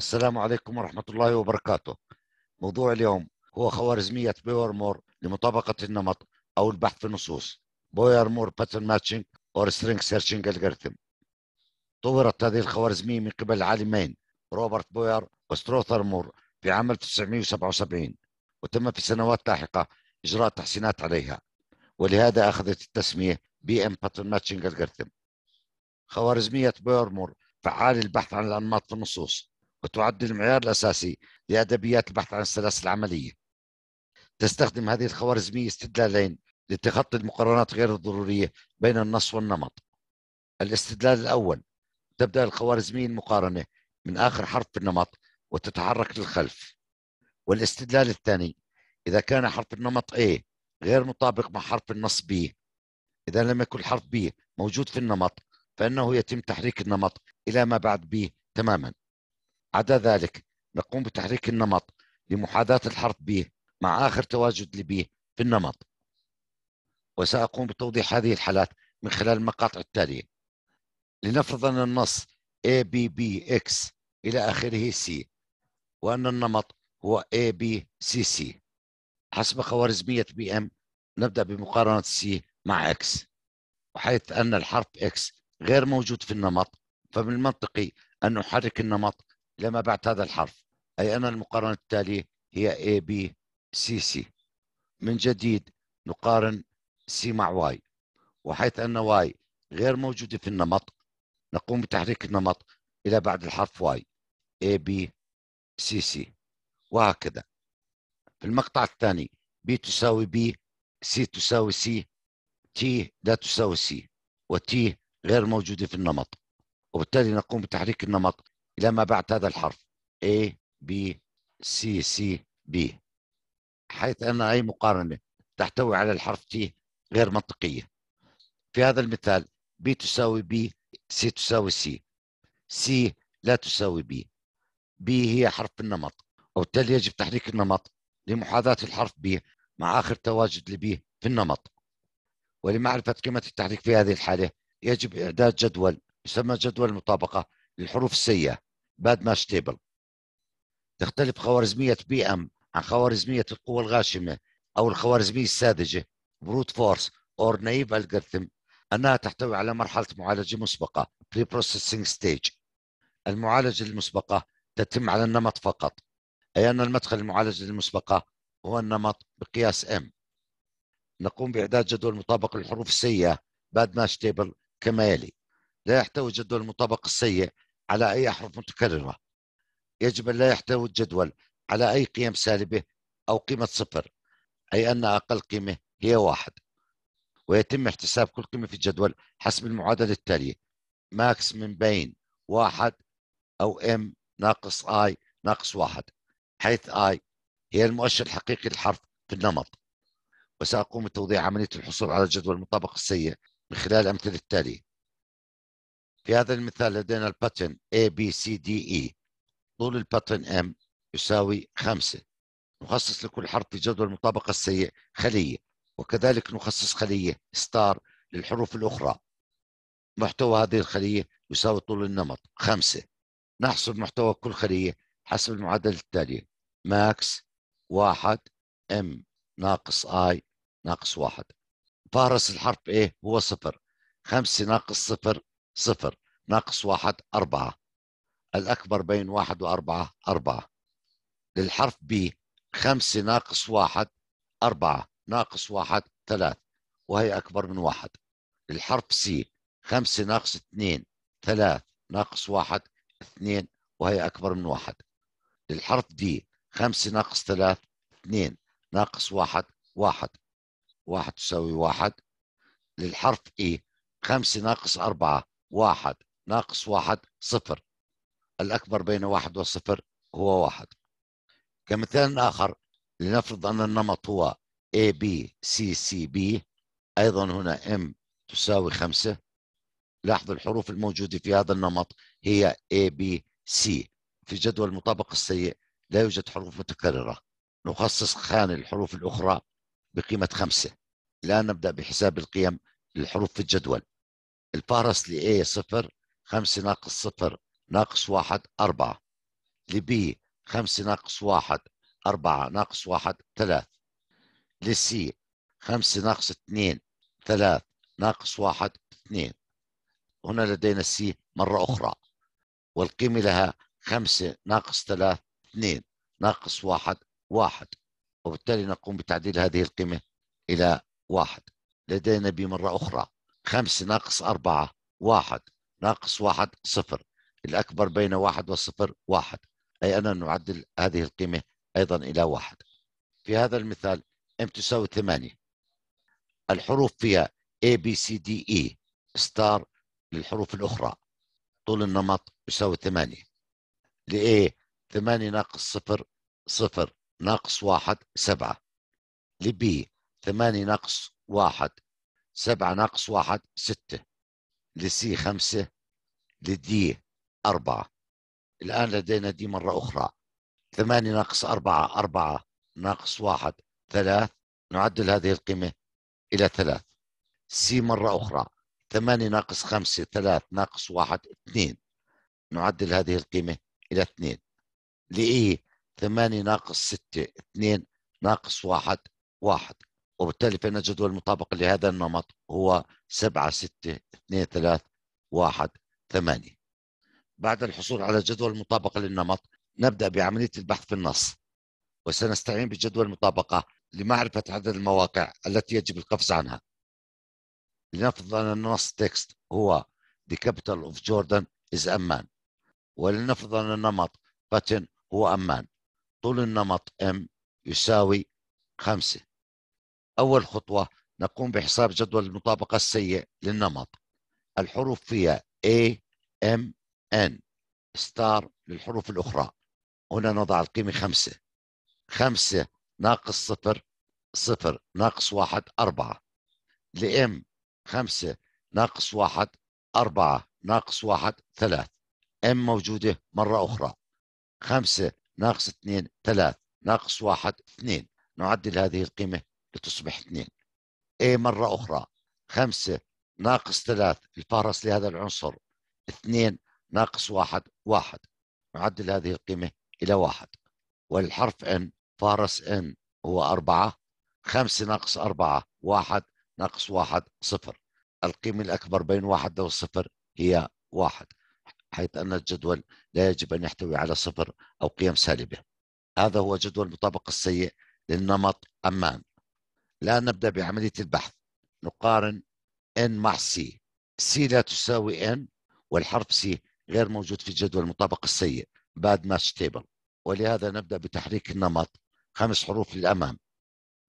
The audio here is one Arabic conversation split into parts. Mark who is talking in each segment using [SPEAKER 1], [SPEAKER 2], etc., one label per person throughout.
[SPEAKER 1] السلام عليكم ورحمة الله وبركاته موضوع اليوم هو خوارزمية بوير مور لمطابقة النمط أو البحث في النصوص بوير مور باتن ماتشنج أو سترينج سيرشنج الجريثم طورت هذه الخوارزمية من قبل العالمين روبرت بوير وستروثر مور في عام 1977 وتم في سنوات لاحقة إجراء تحسينات عليها ولهذا أخذت التسمية بي ام باتن ماتشنج الجوريثم خوارزمية بوير مور فعال البحث عن الأنماط في النصوص وتعد المعيار الأساسي لأدبيات البحث عن السلاسل العملية تستخدم هذه الخوارزمية استدلالين لتخطي المقارنات غير الضرورية بين النص والنمط الاستدلال الأول تبدأ الخوارزمية المقارنة من آخر حرف في النمط وتتحرك للخلف والاستدلال الثاني إذا كان حرف النمط A غير مطابق مع حرف النص B إذا لم يكن حرف B موجود في النمط فإنه يتم تحريك النمط إلى ما بعد B تماما عدا ذلك نقوم بتحريك النمط لمحاذاة الحرب به مع آخر تواجد لبيه في النمط وسأقوم بتوضيح هذه الحالات من خلال المقاطع التالية لنفرض أن النص ABBX إلى آخره C وأن النمط هو ABCC حسب خوارزمية BM نبدأ بمقارنة C مع X وحيث أن الحرف X غير موجود في النمط فمن المنطقي أن نحرك النمط لما بعد هذا الحرف أي أن المقارنة التالية هي A B C C من جديد نقارن C مع Y وحيث أن Y غير موجودة في النمط نقوم بتحريك النمط إلى بعد الحرف Y A B C C وهكذا في المقطع الثاني B تساوي B C تساوي C T لا تساوي C وT غير موجودة في النمط وبالتالي نقوم بتحريك النمط الى ما بعد هذا الحرف A B C C B حيث أن أي مقارنة تحتوي على الحرف T غير منطقية في هذا المثال B تساوي B C تساوي C C لا تساوي B B هي حرف النمط وبالتالي يجب تحريك النمط لمحاذاة الحرف B مع آخر تواجد B في النمط ولمعرفة قيمة التحريك في هذه الحالة يجب إعداد جدول يسمى جدول المطابقة للحروف السيئة باد ماش تيبل تختلف خوارزمية بي ام عن خوارزمية القوة الغاشمة أو الخوارزمية الساذجة بروت فورس أور نايف الجرثم أنها تحتوي على مرحلة معالجة مسبقة بري بروسيسنج ستيج المعالجة المسبقة تتم على النمط فقط أي أن المدخل المعالجة المسبقة هو النمط بقياس M نقوم بإعداد جدول مطابق للحروف السيئة باد ماش تيبل كما يلي لا يحتوي جدول المطابق السيء على أي أحرف متكررة يجب أن لا يحتوي الجدول على أي قيم سالبة أو قيمة صفر أي أن أقل قيمة هي واحد ويتم احتساب كل قيمة في الجدول حسب المعادلة التالية ماكس من بين واحد أو M ناقص I ناقص واحد حيث I هي المؤشر الحقيقي للحرف في النمط وسأقوم بتوضيح عملية الحصول على جدول المطابقة السيء من خلال الأمثلة التالية في هذا المثال لدينا الباتن A B C D E طول الباتن M يساوي خمسة نخصص لكل حرف في جدول المطابقة السيء خلية وكذلك نخصص خلية ستار للحروف الأخرى محتوى هذه الخلية يساوي طول النمط خمسة نحسب محتوى كل خلية حسب المعادلة التالية ماكس واحد ام ناقص I ناقص واحد فهرس الحرف A هو صفر خمسة ناقص صفر صفر ناقص واحد أربعة الأكبر بين واحد وأربعة أربعة للحرف ب خمسة ناقص واحد أربعة ناقص واحد ثلاث وهي أكبر من واحد للحرف سي خمسة ناقص اثنين ثلاث ناقص واحد اثنين وهي أكبر من واحد للحرف دي خمسة ناقص ثلاث اثنين ناقص واحد واحد واحد تساوي واحد للحرف إي e خمسة ناقص أربعة واحد ناقص واحد صفر الأكبر بين واحد وصفر هو واحد كمثال آخر لنفرض أن النمط هو A B C C B أيضا هنا M تساوي خمسة لاحظوا الحروف الموجودة في هذا النمط هي A B C في جدول المطابق السيء لا يوجد حروف متكررة نخصص خانة الحروف الأخرى بقيمة خمسة الآن نبدأ بحساب القيم للحروف في الجدول الفهرس لأي صفر خمسة ناقص صفر ناقص واحد أربعة لبي خمسة ناقص واحد أربعة ناقص واحد ثلاث لسي خمسة ناقص اثنين ثلاث ناقص واحد اثنين هنا لدينا سي مرة أخرى والقيمة لها خمسة ناقص ثلاث اثنين ناقص واحد واحد وبالتالي نقوم بتعديل هذه القيمة إلى واحد لدينا بي مرة أخرى خمسة ناقص أربعة واحد ناقص واحد صفر الأكبر بين واحد وصفر واحد أي أنا نعدل هذه القيمة أيضا إلى واحد في هذا المثال M تساوي ثمانية الحروف فيها A B C D E ستار للحروف الأخرى طول النمط يساوي ثمانية ل A ثمانية ناقص صفر صفر ناقص واحد سبعة ل B ثمانية ناقص واحد سبعة ناقص واحد ستة لسي خمسة لدي أربعة الآن لدينا دي مرة أخرى ثمانية ناقص أربعة أربعة ناقص واحد ثلاث نعدل هذه القيمة إلى ثلاث سي مرة أخرى ثمانية ناقص خمسة ثلاث ناقص واحد اثنين نعدل هذه القيمة إلى اثنين لإي ثمانية ناقص ستة اثنين ناقص واحد واحد وبالتالي فإن جدول مطابق لهذا النمط هو 7 6 2 3 1 8 بعد الحصول على جدول مطابق للنمط نبدأ بعملية البحث في النص وسنستعين بجدول المطابقة لمعرفة عدد المواقع التي يجب القفز عنها لنفرض أن النص تكست هو The capital of Jordan is Amman ولنفرض أن النمط باتن هو أمان طول النمط M يساوي خمسة أول خطوة نقوم بحساب جدول المطابقة السيء للنمط الحروف فيها A M N ستار للحروف الأخرى هنا نضع القيمة خمسة خمسة ناقص صفر صفر ناقص واحد أربعة لإم خمسة ناقص واحد أربعة ناقص واحد ثلاث إم موجودة مرة أخرى خمسة ناقص اثنين ثلاث ناقص واحد اثنين نعدل هذه القيمة لتصبح اثنين A مرة أخرى خمسة ناقص ثلاث الفهرس لهذا العنصر اثنين ناقص واحد واحد نعدل هذه القيمة إلى واحد والحرف N فارس N هو أربعة خمسة ناقص أربعة واحد ناقص واحد صفر القيمة الأكبر بين واحد وصفر هي واحد حيث أن الجدول لا يجب أن يحتوي على صفر أو قيم سالبة هذا هو جدول المطابقة السيء للنمط أمان لا نبدأ بعملية البحث نقارن N مع C C لا تساوي N والحرف C غير موجود في جدول المطابقة السيء bad match table ولهذا نبدأ بتحريك النمط خمس حروف للأمام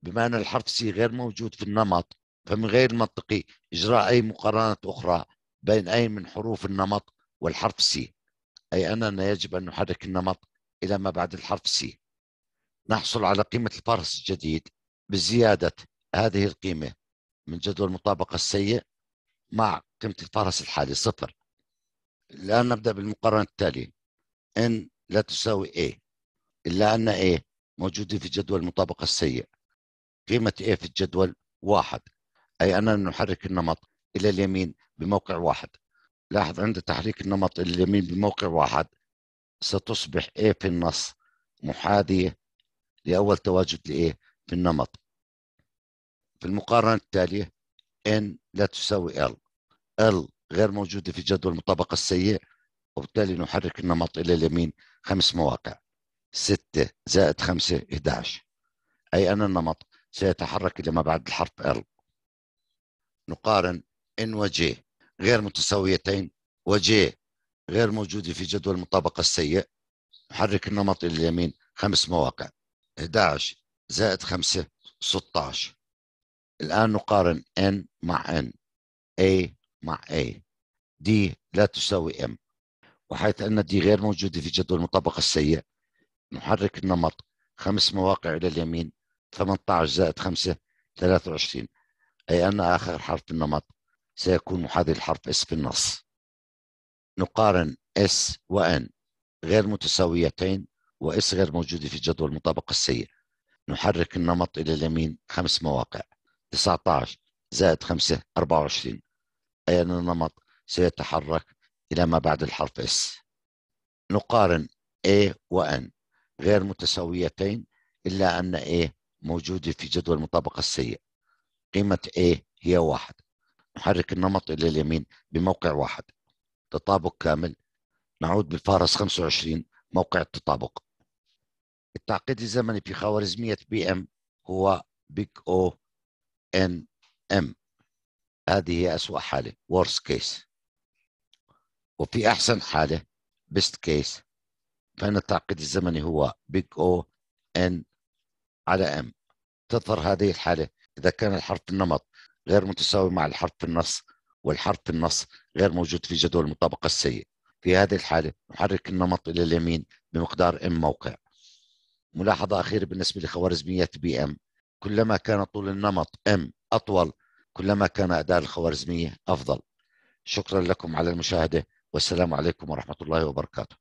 [SPEAKER 1] بما أن الحرف C غير موجود في النمط فمن غير المنطقي إجراء أي مقارنة أخرى بين أي من حروف النمط والحرف C أي أننا يجب أن نحرك النمط إلى ما بعد الحرف C نحصل على قيمة الفارس الجديد بزيادة هذه القيمة من جدول المطابقة السيء مع قيمة الفرس الحالي صفر الآن نبدأ بالمقارنة التالية N لا تساوي A إلا أن A موجودة في جدول المطابقة السيء قيمة A في الجدول واحد أي أننا نحرك النمط إلى اليمين بموقع واحد لاحظ عند تحريك النمط إلى اليمين بموقع واحد ستصبح A في النص محاذية لأول تواجد ل A في النمط في المقارنة التالية N لا تساوي L L غير موجودة في جدول المطابقة السيء وبالتالي نحرك النمط إلى اليمين خمس مواقع 6 زائد 5 11 أي أن النمط سيتحرك إلى ما بعد الحرف L نقارن N و J غير متساويتين و J غير موجودة في جدول المطابقة السيء نحرك النمط إلى اليمين خمس مواقع 11 زائد 5 16 الآن نقارن N مع N A مع A D لا تساوي M وحيث أن D غير موجودة في جدول المطابقة السيء نحرك النمط خمس مواقع إلى اليمين 18 زائد 5 23 أي أن آخر حرف النمط سيكون محاذي الحرف S في النص نقارن S و N غير متساويتين و S غير موجودة في جدول المطابقة السيء نحرك النمط إلى اليمين خمس مواقع 19 زائد 5 24 أي أن النمط سيتحرك إلى ما بعد الحرف S نقارن A و N غير متساويتين إلا أن A موجودة في جدول المطابقة السيء قيمة A هي واحد نحرك النمط إلى اليمين بموقع واحد تطابق كامل نعود بالفارس 25 موقع التطابق التعقيد الزمني في خوارزمية بي ام هو بيك او ان ام هذه هي أسوأ حالة ورست كيس وفي أحسن حالة بيست كيس فإن التعقيد الزمني هو big O N على M تظهر هذه الحالة إذا كان الحرف النمط غير متساوي مع الحرف في النص والحرف في النص غير موجود في جدول المطابقة السيء في هذه الحالة نحرك النمط إلى اليمين بمقدار ام موقع ملاحظة أخيرة بالنسبة لخوارزميات بي ام كلما كان طول النمط ام اطول كلما كان اداء الخوارزميه افضل شكرا لكم على المشاهده والسلام عليكم ورحمه الله وبركاته